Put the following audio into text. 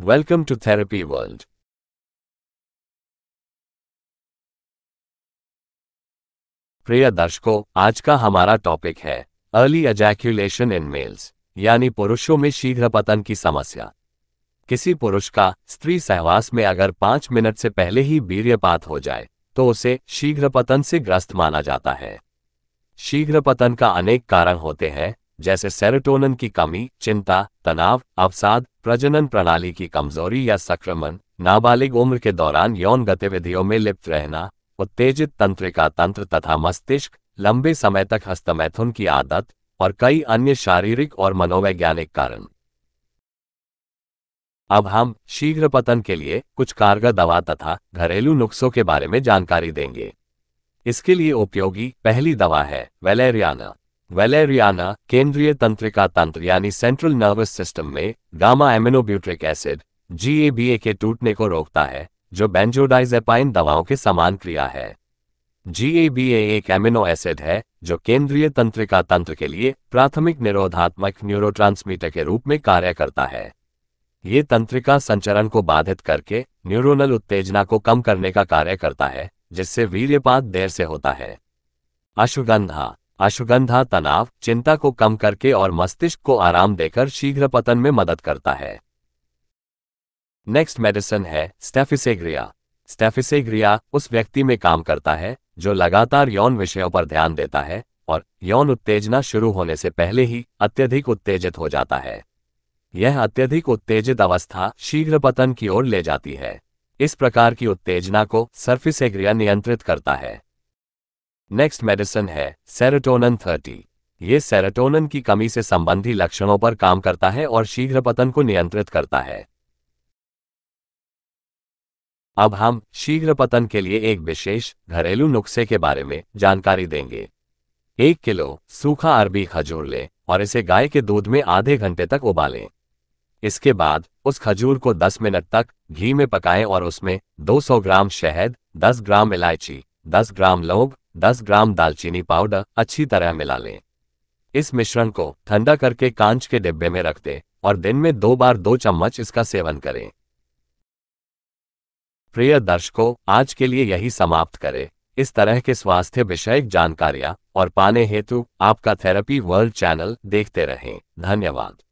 Welcome to Therapy World. प्रिय दर्शकों आज का हमारा टॉपिक है अर्ली एजैक्यूलेशन इन मेल्स यानी पुरुषों में शीघ्र पतन की समस्या किसी पुरुष का स्त्री सहवास में अगर पांच मिनट से पहले ही वीर्यपात हो जाए तो उसे शीघ्र पतन से ग्रस्त माना जाता है शीघ्र पतन का अनेक कारण होते हैं जैसे सेरोटोनिन की कमी चिंता तनाव अवसाद प्रजनन प्रणाली की कमजोरी या संक्रमण नाबालिग उम्र के दौरान यौन गतिविधियों में लिप्त रहना उत्तेजित तंत्रिका तंत्र तथा मस्तिष्क लंबे समय तक हस्तमैथुन की आदत और कई अन्य शारीरिक और मनोवैज्ञानिक कारण अब हम शीघ्र पतन के लिए कुछ कारगर दवा तथा घरेलू नुस्खों के बारे में जानकारी देंगे इसके लिए उपयोगी पहली दवा है वेलेरियाना वेलेरियाना केंद्रीय तंत्रिका तंत्र यानी सेंट्रल नर्वस सिस्टम में गामा एमिनोब्यूट्रिक एसिड जीएबीए के टूटने को रोकता है जो बेंजोडाइजेपाइन दवाओं के समान क्रिया है जीएबीए एक एमिनो एसिड है जो केंद्रीय तंत्रिका तंत्र के लिए प्राथमिक निरोधात्मक न्यूरोट्रांसमीटर के रूप में कार्य करता है ये तंत्रिका संचरण को बाधित करके न्यूरोनल उत्तेजना को कम करने का कार्य करता है जिससे वीर्यपात देर से होता है अश्वगंधा अश्वगंधा तनाव चिंता को कम करके और मस्तिष्क को आराम देकर शीघ्र पतन में मदद करता है नेक्स्ट मेडिसिन है स्टेफिसेग्रिया स्टेफिसेग्रिया उस व्यक्ति में काम करता है जो लगातार यौन विषयों पर ध्यान देता है और यौन उत्तेजना शुरू होने से पहले ही अत्यधिक उत्तेजित हो जाता है यह अत्यधिक उत्तेजित अवस्था शीघ्र पतन की ओर ले जाती है इस प्रकार की उत्तेजना को सर्फिसेग्रिया नियंत्रित करता है नेक्स्ट मेडिसिन है सेरोटोनन 30। ये सेरोटोनन की कमी से संबंधी लक्षणों पर काम करता है और शीघ्र पतन को नियंत्रित करता है अब हम शीघ्र पतन के लिए एक विशेष घरेलू नुस्खे के बारे में जानकारी देंगे एक किलो सूखा अरबी खजूर लें और इसे गाय के दूध में आधे घंटे तक उबालें इसके बाद उस खजूर को 10 मिनट तक घी में पकाएं और उसमें 200 ग्राम शहद 10 ग्राम इलायची 10 ग्राम लौंग 10 ग्राम दालचीनी पाउडर अच्छी तरह मिला लें इस मिश्रण को ठंडा करके कांच के डिब्बे में रख दें और दिन में दो बार दो चम्मच इसका सेवन करें प्रिय दर्शकों आज के लिए यही समाप्त करें इस तरह के स्वास्थ्य विषयक जानकारियां और पाने हेतु आपका थेरेपी वर्ल्ड चैनल देखते रहें धन्यवाद